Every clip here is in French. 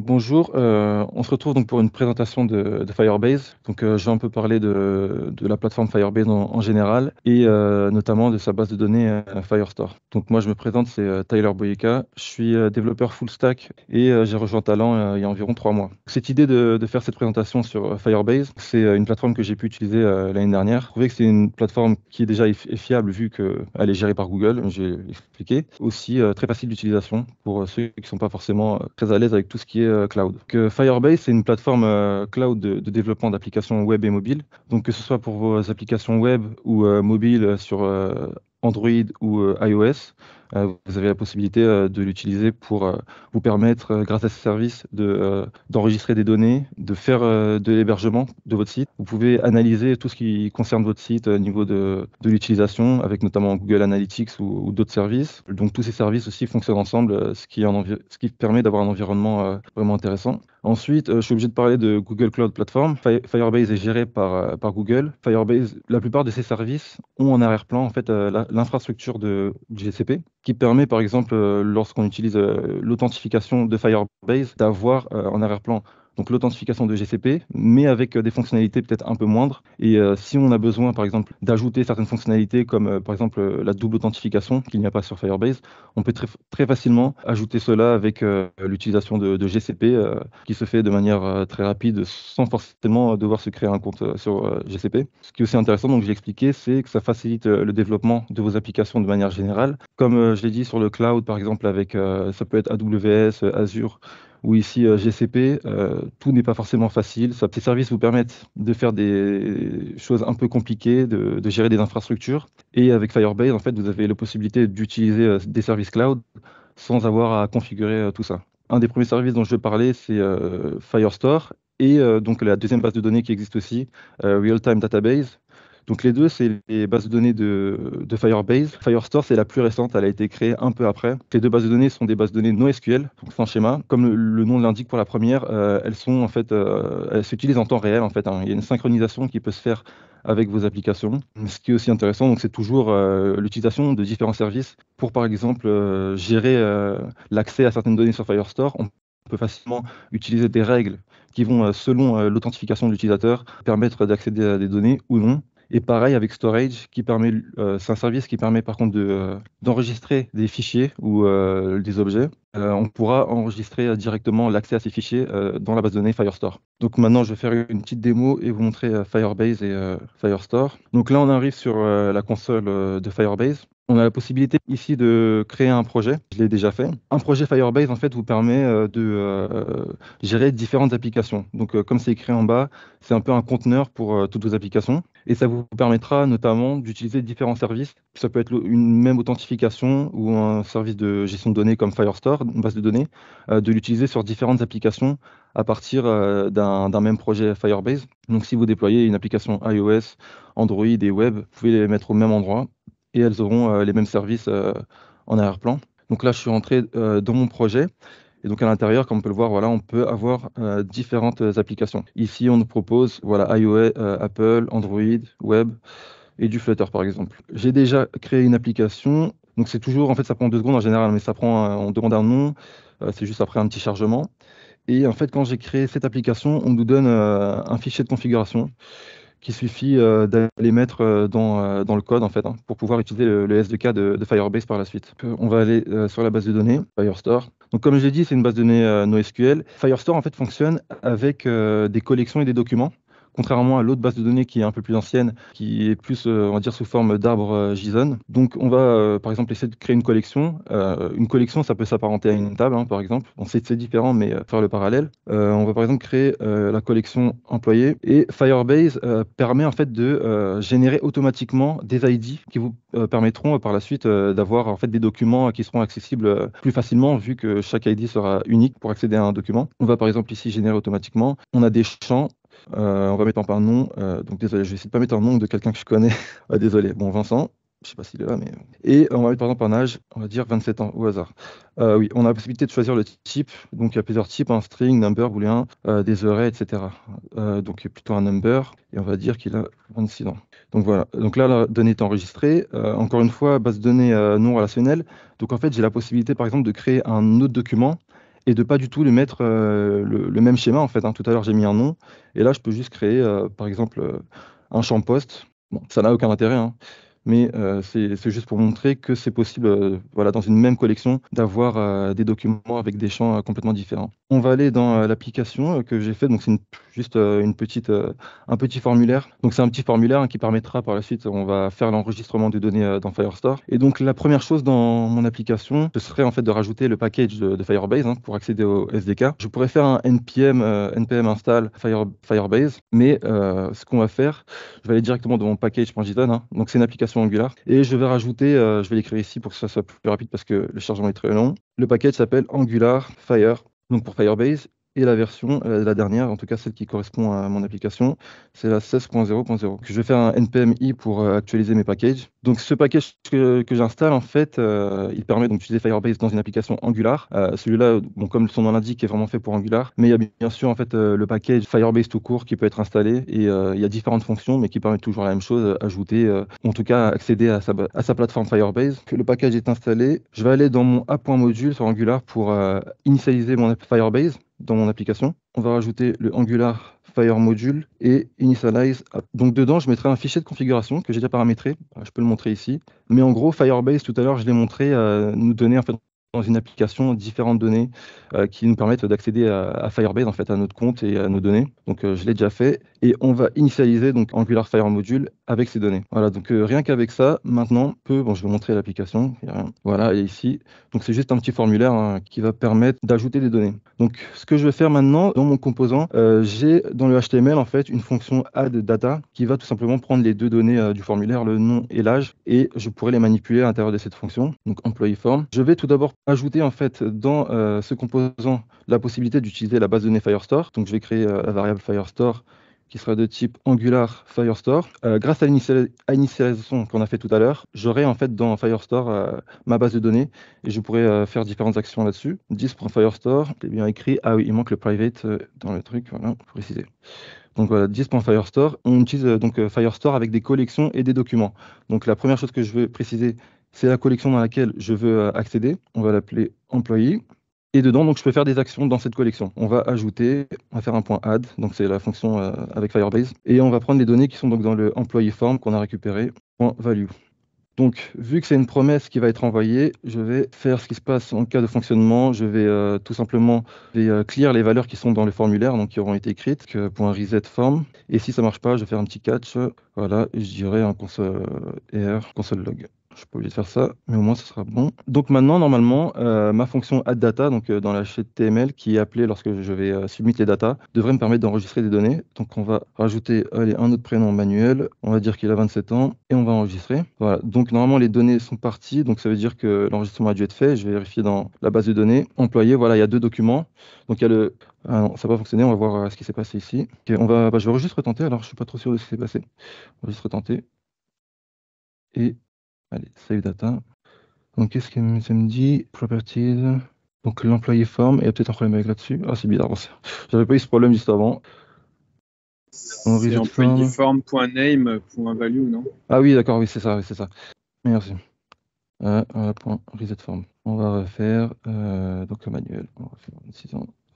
bonjour, euh, on se retrouve donc pour une présentation de, Firebase. Donc vais euh, vais un peu parler de, la plateforme Firebase en, général et euh, notamment de sa base de données Firestore. Donc moi je me présente, c'est Tyler Boyeka, je suis développeur full stack et j'ai rejoint Talent il y a environ trois mois. Cette idée de, faire cette présentation sur Firebase, c'est une plateforme que j'ai pu utiliser l'année dernière. Je trouvais que c'est une plateforme qui est déjà fiable vu qu'elle est gérée par Google, j'ai expliqué. Aussi très facile d'utilisation pour ceux qui ne sont pas forcément très à l'aise avec tout ce qui est euh, cloud. Euh, Firebase, c'est une plateforme euh, cloud de, développement d'applications web et mobile. Donc que ce soit pour vos applications web ou mobiles sur Android ou iOS, euh, vous avez la possibilité euh, de l'utiliser pour euh, vous permettre, grâce à ce service, d'enregistrer des données, de faire de l'hébergement de votre site. Vous pouvez analyser tout ce qui concerne votre site au niveau de, l'utilisation, avec notamment Google Analytics ou, d'autres services. Donc tous ces services aussi fonctionnent ensemble, ce qui permet d'avoir un environnement vraiment intéressant. Ensuite, euh, je suis obligé de parler de Google Cloud Platform. Firebase est géré euh, par, Google. Firebase, la plupart de ses services ont en arrière-plan en fait euh, l'infrastructure de GCP qui permet par exemple lorsqu'on utilise l'authentification de Firebase d'avoir en arrière-plan donc l'authentification de GCP, mais avec euh, des fonctionnalités peut-être un peu moindres. Et euh, si on a besoin, par exemple, d'ajouter certaines fonctionnalités, comme euh, par exemple la double authentification qu'il n'y a pas sur Firebase, on peut très, facilement ajouter cela avec l'utilisation de, GCP, qui se fait de manière très rapide, sans forcément devoir se créer un compte sur GCP. Ce qui est aussi intéressant, donc j'ai expliqué, c'est que ça facilite le développement de vos applications de manière générale. Comme je l'ai dit sur le cloud, par exemple, avec ça peut être AWS, Azure ou ici euh, GCP, euh, tout n'est pas forcément facile. Ces services vous permettent de faire des choses un peu compliquées, de, gérer des infrastructures. Et avec Firebase, en fait, vous avez la possibilité d'utiliser euh, des services cloud sans avoir à configurer tout ça. Un des premiers services dont je parler, c'est Firestore et donc la deuxième base de données qui existe aussi, Realtime Real Time Database, donc les deux, c'est les bases de données de, Firebase. Firestore, c'est la plus récente, elle a été créée un peu après. Les deux bases de données sont des bases de données NoSQL, donc sans schéma. Comme le, nom l'indique pour la première, euh, elles sont en fait, euh, elles s'utilisent en temps réel en fait. Hein. Il y a une synchronisation qui peut se faire avec vos applications. Ce qui est aussi intéressant, donc c'est toujours euh, l'utilisation de différents services pour par exemple gérer l'accès à certaines données sur Firestore. On peut facilement utiliser des règles qui vont, selon l'authentification de l'utilisateur, permettre d'accéder à des données ou non. Et pareil avec Storage, qui permet, euh, c'est un service qui permet par contre euh, d'enregistrer des fichiers ou euh, des objets. on pourra enregistrer directement l'accès à ces fichiers dans la base de données Firestore. Donc maintenant, je vais faire une petite démo et vous montrer Firebase et Firestore. Donc là, on arrive sur la console de Firebase. On a la possibilité ici de créer un projet, je l'ai déjà fait. Un projet Firebase en fait vous permet euh, de euh, gérer différentes applications. Donc euh, comme c'est écrit en bas, c'est un peu un conteneur pour toutes vos applications et ça vous permettra notamment d'utiliser différents services. Ça peut être une même authentification ou un service de gestion de données comme Firestore, une base de données, de l'utiliser sur différentes applications à partir d'un même projet Firebase. Donc si vous déployez une application iOS, Android et web, vous pouvez les mettre au même endroit et elles auront euh, les mêmes services euh, en arrière-plan. Donc là, je suis rentré euh, dans mon projet. Et donc à l'intérieur, comme on peut le voir, voilà, on peut avoir différentes applications. Ici, on nous propose voilà, iOS, Apple, Android, Web et du Flutter par exemple. J'ai déjà créé une application. Donc c'est toujours, en fait, ça prend deux secondes en général, mais ça prend, on demande un nom, c'est juste après un petit chargement. Et en fait, quand j'ai créé cette application, on nous donne un fichier de configuration qui suffit euh, d'aller mettre euh, euh, dans, le code en fait hein, pour pouvoir utiliser le, SDK de, de, Firebase par la suite. On va aller sur la base de données Firestore. Donc comme je l'ai dit, c'est une base de données NoSQL. Firestore en fait fonctionne avec des collections et des documents contrairement à l'autre base de données qui est un peu plus ancienne, qui est plus, euh, on va dire, sous forme d'arbre euh, JSON. Donc, on va, euh, par exemple, essayer de créer une collection. une collection, ça peut s'apparenter à une table, hein, par exemple. On sait que c'est différent, mais faire le parallèle. on va, par exemple, créer la collection employée. Et Firebase permet, en fait, de générer automatiquement des ID qui vous permettront, par la suite, d'avoir, en fait, des documents qui seront accessibles plus facilement, vu que chaque ID sera unique pour accéder à un document. On va, par exemple, ici, générer automatiquement. On a des champs euh, en par nom. Euh, donc désolé, je vais essayer de pas mettre un nom de quelqu'un que je connais. Ah, désolé. Bon, Vincent. Je ne sais pas s'il est là, mais. Et on va mettre par exemple un âge, on va dire 27 ans au hasard. Euh, oui, on a la possibilité de choisir le type. Donc il y a plusieurs types, un hein. string, number, booléen, euh, des arrays, etc. donc il y a plutôt un number. Et on va dire qu'il a 26 ans. Donc voilà. Donc là, la donnée est enregistrée. encore une fois, base de données non relationnelle. Donc en fait, j'ai la possibilité, par exemple, de créer un autre document et de pas du tout lui mettre euh, le, même schéma en fait. Hein. Tout à l'heure j'ai mis un nom et là je peux juste créer euh, par exemple euh, un champ poste. Bon, ça n'a aucun intérêt, hein. mais c'est juste pour montrer que c'est possible, voilà, dans une même collection, d'avoir des documents avec des champs complètement différents. On va aller dans euh, l'application euh, que j'ai faite, Donc c'est juste euh, une petite, un petit formulaire. Donc c'est un petit formulaire hein, qui permettra par la suite, on va faire l'enregistrement des données dans Firestore. Et donc la première chose dans mon application, ce serait en fait de rajouter le package de, Firebase hein, pour accéder au SDK. Je pourrais faire un npm npm install Firebase, mais ce qu'on va faire, je vais aller directement dans mon package.json. Hein. donc c'est une application Angular et je vais rajouter, je vais l'écrire ici pour que ça soit plus rapide parce que le chargement est très long. Le package s'appelle Angular Fire donc pour Firebase. Et la version, euh, la dernière, en tout cas celle qui correspond à mon application, c'est la 16.0.0. Je vais faire un i pour euh, actualiser mes packages. Donc ce package que, j'installe, en fait, euh, il permet d'utiliser Firebase dans une application Angular. Euh, celui-là, comme son nom l'indique, est vraiment fait pour Angular. Mais il y a bien sûr en fait euh, le package Firebase tout court qui peut être installé et il y a différentes fonctions, mais qui permettent toujours la même chose, ajouter, en tout cas accéder à sa, à sa plateforme Firebase. Le package est installé. Je vais aller dans mon app.module sur Angular pour initialiser mon Firebase dans mon application on va rajouter le Angular Fire Module et Initialize Donc dedans, je mettrai un fichier de configuration que j'ai déjà paramétré. Je peux le montrer ici. Mais en gros, Firebase, tout à l'heure, je l'ai montré, euh, nous donner en fait, dans une application différentes données euh, qui nous permettent d'accéder à, à, Firebase, en fait, à notre compte et à nos données. Donc euh, je l'ai déjà fait et on va initialiser donc Angular Fire Module avec ces données. Voilà, donc euh, rien qu'avec ça, maintenant, peut, bon, je vais montrer l'application, voilà, et ici, donc c'est juste un petit formulaire hein, qui va permettre d'ajouter des données. Donc ce que je vais faire maintenant dans mon composant, euh, j'ai dans le HTML en fait une fonction AddData data qui va tout simplement prendre les deux données euh, du formulaire, le nom et l'âge, et je pourrais les manipuler à l'intérieur de cette fonction, donc employee Je vais tout d'abord ajouter en fait dans ce composant la possibilité d'utiliser la base de données Firestore. Donc je vais créer la variable Firestore qui sera de type Angular Firestore. Euh, grâce à l'initialisation qu'on a fait tout à l'heure, j'aurai en fait dans Firestore euh, ma base de données et je pourrai euh, faire différentes actions là-dessus. 10.firestore, est bien écrit. Ah oui, il manque le private dans le truc, voilà, pour préciser. Donc voilà, 10.firestore. On utilise donc Firestore avec des collections et des documents. Donc la première chose que je veux préciser, c'est la collection dans laquelle je veux accéder. On va l'appeler employee. Et dedans, donc, je peux faire des actions dans cette collection. On va ajouter, on va faire un point add, donc c'est la fonction euh, avec Firebase, et on va prendre les données qui sont donc dans le employee form qu'on a récupéré, point value. Donc, vu que c'est une promesse qui va être envoyée, je vais faire ce qui se passe en cas de fonctionnement. Je vais euh, tout simplement euh, clear les valeurs qui sont dans le formulaire, donc qui auront été écrites, que, reset Et si ça marche pas, je vais faire un petit catch. Voilà, je dirais un console error, console log. Je peux pas de faire ça, mais au moins ce sera bon. Donc maintenant, normalement, euh, ma fonction add data, donc euh, dans la HTML qui est appelée lorsque je vais euh, submit les data, devrait me permettre d'enregistrer des données. Donc on va rajouter un autre prénom manuel, on va dire qu'il a 27 ans et on va enregistrer. Voilà. Donc normalement les données sont parties, donc ça veut dire que l'enregistrement a dû être fait. Je vais vérifier dans la base de données employé. Voilà, il y a deux documents. Donc il y a le ah non, ça va fonctionner, on va voir ce qui s'est passé ici. on va, bah, je vais juste retenter, alors je ne suis pas trop sûr de ce qui s'est passé. On va juste retenter. Et Allez, save data. Donc, qu'est-ce que ça me dit Properties. Donc, l'employé form. Il y a peut-être un problème avec là-dessus. Ah, c'est bizarre. J'avais pas eu ce problème juste avant. On employé form.name.value, non Ah oui, d'accord, oui, c'est ça, oui, c'est ça. Merci. Euh, euh, point reset form. On va refaire euh, donc le manuel.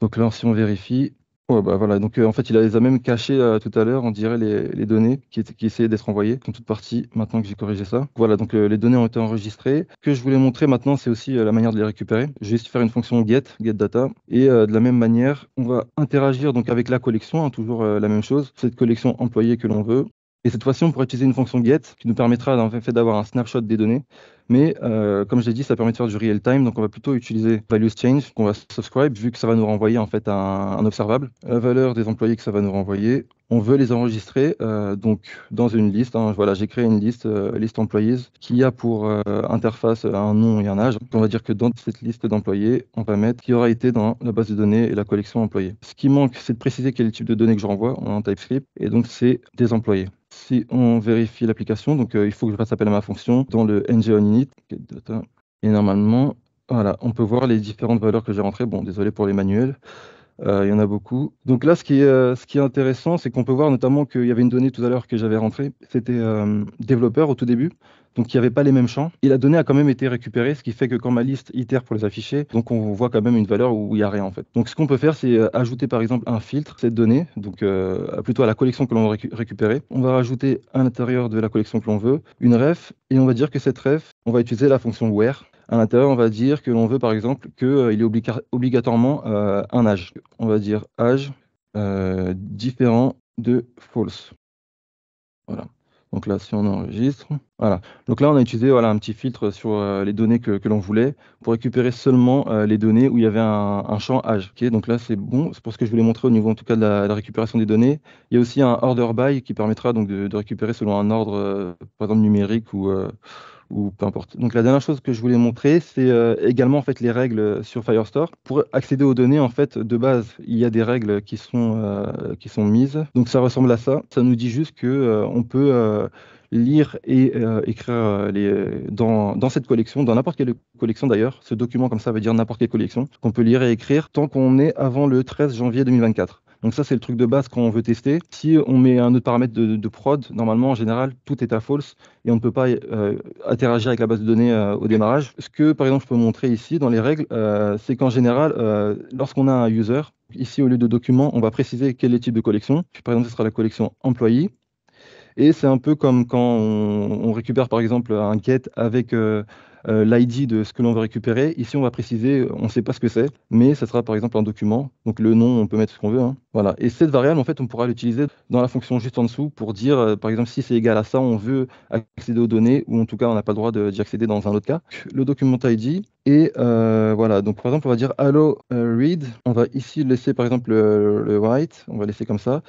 donc là, si on vérifie, Ouais, bah voilà. Donc euh, en fait, il les a même cachés euh, tout à l'heure, on dirait les, données qui, essayaient d'être envoyées, sont toutes partie maintenant que j'ai corrigé ça. Voilà, donc euh, les données ont été enregistrées. Ce que je voulais montrer maintenant, c'est aussi la manière de les récupérer. Je vais juste faire une fonction get, get data, et de la même manière, on va interagir donc avec la collection, hein, toujours la même chose, cette collection employée que l'on veut. Et cette fois-ci, on pourrait utiliser une fonction get qui nous permettra fait, d'avoir un snapshot des données mais euh, comme je l'ai dit, ça permet de faire du real time, donc on va plutôt utiliser values change qu'on va subscribe vu que ça va nous renvoyer en fait un, observable, la valeur des employés que ça va nous renvoyer. On veut les enregistrer euh, donc dans une liste. Hein. voilà, j'ai créé une liste, euh, liste employees, qui a pour interface un nom et un âge. on va dire que dans cette liste d'employés, on va mettre qui aura été dans la base de données et la collection employés. Ce qui manque, c'est de préciser quel type de données que je renvoie. en TypeScript et donc c'est des employés si on vérifie l'application, donc il faut que je fasse appel à ma fonction dans le ng et normalement, voilà, on peut voir les différentes valeurs que j'ai rentrées. Bon, désolé pour les manuels. Euh, il y en a beaucoup. Donc là, euh, ce qui est, intéressant, c'est qu'on peut voir notamment qu'il y avait une donnée tout à l'heure que j'avais rentrée. C'était euh, développeur au tout début. Donc, il n'y avait pas les mêmes champs. Et la donnée a quand même été récupérée, ce qui fait que quand ma liste itère pour les afficher, donc on voit quand même une valeur où il n'y a rien en fait. Donc, ce qu'on peut faire, c'est ajouter par exemple un filtre, cette donnée, donc plutôt à la collection que l'on veut récupérer. On va rajouter à l'intérieur de la collection que l'on veut une ref et on va dire que cette ref, on va utiliser la fonction where à l'intérieur, on va dire que l'on veut, par exemple, qu'il euh, ait obligatoirement euh, un âge. On va dire âge euh, différent de false. Voilà. Donc là, si on enregistre, voilà. Donc là, on a utilisé voilà, un petit filtre sur les données que, l'on voulait pour récupérer seulement les données où il y avait un, champ âge. Donc là, c'est bon. C'est pour ce que je voulais montrer au niveau, en tout cas, de la, récupération des données. Il y a aussi un order by qui permettra donc de, récupérer selon un ordre, par exemple numérique ou ou peu importe. Donc la dernière chose que je voulais montrer, c'est euh, également en fait les règles sur Firestore. Pour accéder aux données en fait de base, il y a des règles qui sont euh, qui sont mises. Donc ça ressemble à ça. Ça nous dit juste que euh, on peut lire et écrire les, dans, dans, cette collection, dans n'importe quelle collection d'ailleurs. Ce document comme ça veut dire n'importe quelle collection qu'on peut lire et écrire tant qu'on est avant le 13 janvier 2024. Donc ça, c'est le truc de base quand on veut tester. Si on met un autre paramètre de, prod, normalement, en général, tout est à false et on ne peut pas euh, interagir avec la base de données euh, au démarrage. Ce que, par exemple, je peux montrer ici dans les règles, euh, c'est qu'en général, lorsqu'on a un user, ici, au lieu de document, on va préciser quel est le type de collection. Par exemple, ce sera la collection employé. Et c'est un peu comme quand on, on, récupère, par exemple, un get avec euh, l'ID de ce que l'on veut récupérer. Ici, on va préciser, on ne sait pas ce que c'est, mais ça sera par exemple un document. Donc le nom, on peut mettre ce qu'on veut. Hein. Voilà. Et cette variable, en fait, on pourra l'utiliser dans la fonction juste en dessous pour dire, euh, par exemple, si c'est égal à ça, on veut accéder aux données, ou en tout cas, on n'a pas le droit d'y accéder dans un autre cas. Le document ID, et euh, voilà, donc par exemple, on va dire hello euh, read. On va ici laisser par exemple le, white, on va laisser comme ça.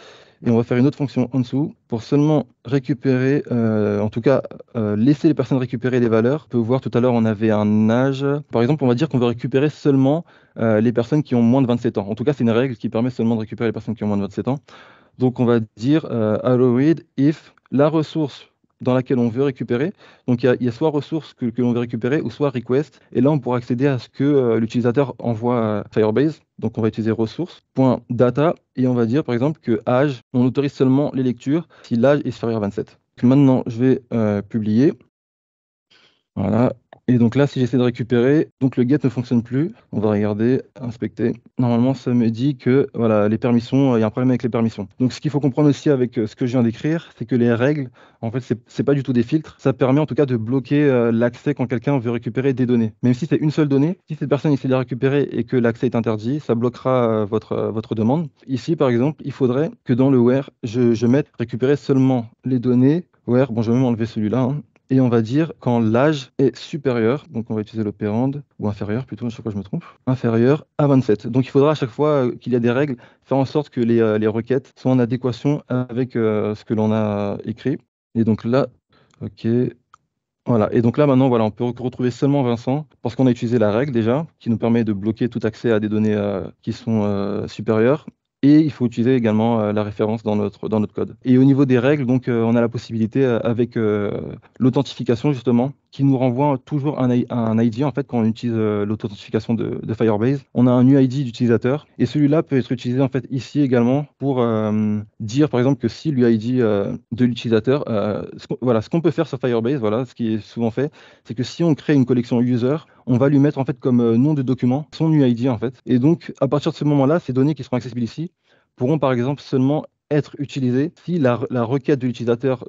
Et on va faire une autre fonction en dessous pour seulement récupérer, euh, en tout cas laisser les personnes récupérer les valeurs. On peut voir tout à l'heure, on avait un âge. Par exemple, on va dire qu'on veut récupérer seulement les personnes qui ont moins de 27 ans. En tout cas, c'est une règle qui permet seulement de récupérer les personnes qui ont moins de 27 ans. Donc on va dire allo read if la ressource dans laquelle on veut récupérer. Donc il y, a soit ressources que, l'on veut récupérer ou soit request. Et là, on pourra accéder à ce que euh, l'utilisateur envoie Firebase. Donc on va utiliser ressources.data et on va dire par exemple que âge, on autorise seulement les lectures si l'âge est supérieur à 27. maintenant, je vais euh, publier. Voilà, et donc là, si j'essaie de récupérer, donc le get ne fonctionne plus. On va regarder, inspecter. Normalement, ça me dit que voilà, les permissions, euh, il y a un problème avec les permissions. Donc ce qu'il faut comprendre aussi avec euh, ce que je viens d'écrire, c'est que les règles, en fait, c'est pas du tout des filtres. Ça permet en tout cas de bloquer euh, l'accès quand quelqu'un veut récupérer des données. Même si c'est une seule donnée, si cette personne essaie de la récupérer et que l'accès est interdit, ça bloquera votre, votre demande. Ici, par exemple, il faudrait que dans le where, je, mette récupérer seulement les données where, bon, je vais même enlever celui-là, hein. Et on va dire quand l'âge est supérieur, donc on va utiliser l'opérande, ou inférieur plutôt, sais pas si je me trompe, inférieur à 27. Donc il faudra à chaque fois euh, qu'il y a des règles, faire en sorte que les, euh, requêtes soient en adéquation avec euh, ce que l'on a écrit. Et donc là, ok, voilà. Et donc là, maintenant, voilà, on peut retrouver seulement Vincent parce qu'on a utilisé la règle déjà, qui nous permet de bloquer tout accès à des données qui sont supérieures et il faut utiliser également euh, la référence dans notre, dans notre code. Et au niveau des règles, donc, euh, on a la possibilité euh, avec l'authentification justement qui nous renvoie toujours un, un ID en fait quand on utilise euh, l'authentification de, de, Firebase. On a un UID d'utilisateur et celui-là peut être utilisé en fait ici également pour euh, dire par exemple que si l'UID euh, de l'utilisateur, voilà, ce qu'on peut faire sur Firebase, voilà, ce qui est souvent fait, c'est que si on crée une collection user, on va lui mettre en fait comme nom de document son UID en fait. Et donc à partir de ce moment-là, ces données qui seront accessibles ici pourront par exemple seulement être utilisées si la, la requête de l'utilisateur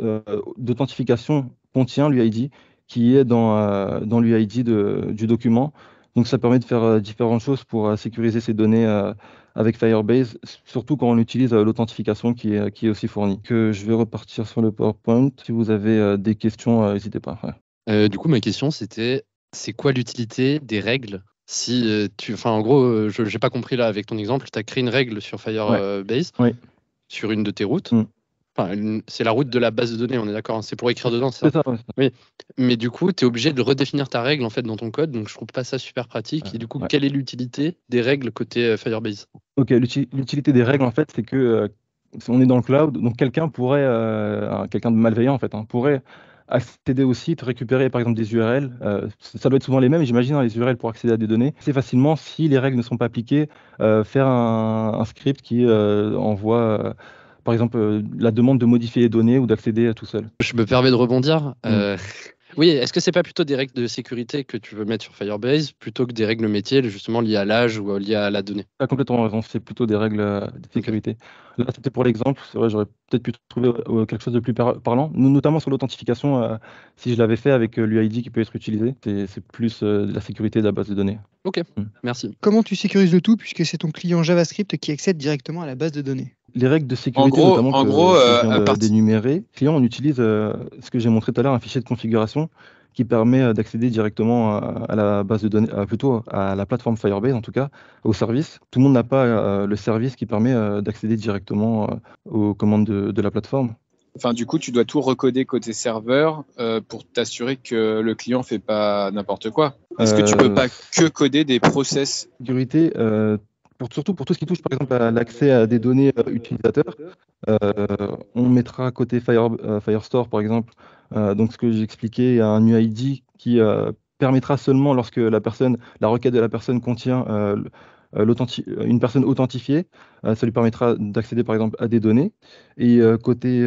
d'authentification contient l'UID qui est dans, euh, dans l'UID du document. Donc ça permet de faire euh, différentes choses pour euh, sécuriser ces données avec Firebase, surtout quand on utilise l'authentification qui est, qui est aussi fournie. Que je vais repartir sur le PowerPoint. Si vous avez des questions, n'hésitez pas. du coup, ma question, c'était c'est quoi l'utilité des règles si tu, enfin, en gros, je n'ai pas compris là avec ton exemple, tu as créé une règle sur Firebase, sur une de tes routes. Mm c'est la route de la base de données, on est d'accord. Hein, c'est pour écrire dedans, c'est ça Mais du coup, tu es obligé de redéfinir ta règle en fait dans ton code. Donc, je trouve pas ça super pratique. Euh, Et du coup, quelle est l'utilité des règles côté euh, Firebase Ok, l'utilité des règles en fait, c'est que euh, on est dans le cloud, donc quelqu'un pourrait, quelqu'un de malveillant en fait, hein, pourrait accéder au site, récupérer par exemple des URL. ça doit être souvent les mêmes, j'imagine, hein, les URL pour accéder à des données. C'est facilement, si les règles ne sont pas appliquées, faire un, script qui envoie par exemple, euh, la demande de modifier les données ou d'accéder tout seul. Je me permets de rebondir. Mm. Euh, oui, est-ce que c'est pas plutôt des règles de sécurité que tu veux mettre sur Firebase plutôt que des règles métiers justement liées à l'âge ou liées à la donnée Tu as complètement raison, c'est plutôt des règles euh, de sécurité. Là, c'était pour l'exemple, c'est vrai, j'aurais peut-être pu trouver quelque chose de plus parlant, notamment sur l'authentification, si je l'avais fait avec l'UID qui peut être utilisé, c'est plus la sécurité de la base de données. Ok, mm. merci. Comment tu sécurises le tout puisque c'est ton client JavaScript qui accède directement à la base de données les règles de sécurité, en gros, notamment en gros, euh, d'énumérer, client, on utilise euh, ce que j'ai montré tout à l'heure, un fichier de configuration qui permet euh, d'accéder directement à la base de données, plutôt à la plateforme Firebase en tout cas, au service. Tout le monde n'a pas le service qui permet d'accéder directement aux commandes de, la plateforme. Enfin, du coup, tu dois tout recoder côté serveur pour t'assurer que le client ne fait pas n'importe quoi. Est-ce que tu ne peux pas que coder des process Sécurité, surtout pour tout ce qui touche par exemple à l'accès à des données euh, utilisateurs, euh, on mettra côté euh, Firestore par exemple, donc ce que j'expliquais, un UID qui permettra seulement lorsque la la requête de la personne contient une personne authentifiée, ça lui permettra d'accéder par exemple à des données. Et côté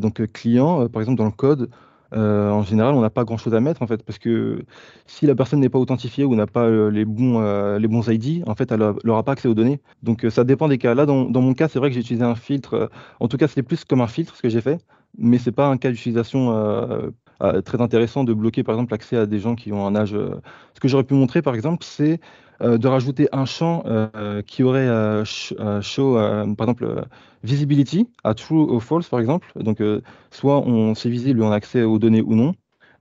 donc client, par exemple dans le code, euh, en général, on n'a pas grand-chose à mettre en fait, parce que si la personne n'est pas authentifiée ou n'a pas euh, les bons euh, les bons ID, en fait, elle n'aura pas accès aux données. Donc ça dépend des cas. Là, dans, mon cas, c'est vrai que j'ai utilisé un filtre. en tout cas, c'est plus comme un filtre ce que j'ai fait, mais c'est pas un cas d'utilisation euh, très intéressant de bloquer par exemple l'accès à des gens qui ont un âge. Euh, ce que j'aurais pu montrer par exemple, c'est euh, de rajouter un champ qui aurait show, par exemple, visibility à true ou false par exemple. Donc soit on c'est visible et on a accès aux données ou non,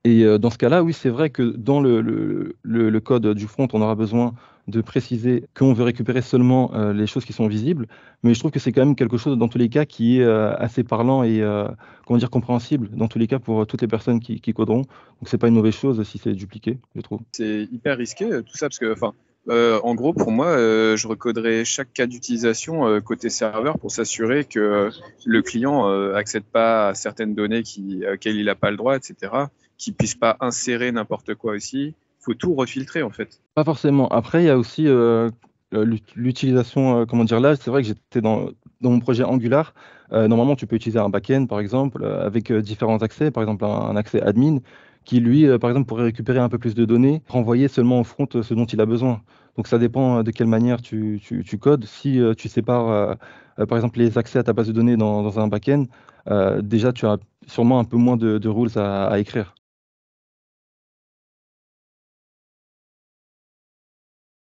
et euh, dans ce cas-là, oui, c'est vrai que dans le, code du front, on aura besoin de préciser qu'on veut récupérer seulement euh, les choses qui sont visibles, mais je trouve que c'est quand même quelque chose, dans tous les cas, qui est euh, assez parlant et comment dire, compréhensible, dans tous les cas, pour toutes les personnes qui, coderont. Donc, c'est pas une mauvaise chose si c'est dupliqué, je trouve. C'est hyper risqué, tout ça, parce que, enfin, en gros, pour moi, je recoderai chaque cas d'utilisation côté serveur pour s'assurer que le client n'accède pas à certaines données auxquelles il n'a pas le droit, etc qui puissent pas insérer n'importe quoi aussi. Faut tout refiltrer en fait. Pas forcément. Après, il y a aussi euh, euh, l'utilisation, euh, comment dire là, c'est vrai que j'étais dans, mon projet Angular. normalement, tu peux utiliser un backend par exemple avec différents accès, par exemple un, accès admin qui lui, par exemple, pourrait récupérer un peu plus de données, renvoyer seulement au front ce dont il a besoin. Donc ça dépend de quelle manière tu, codes. Si tu sépares, par exemple, les accès à ta base de données dans, un backend, end déjà tu as sûrement un peu moins de, rules à écrire.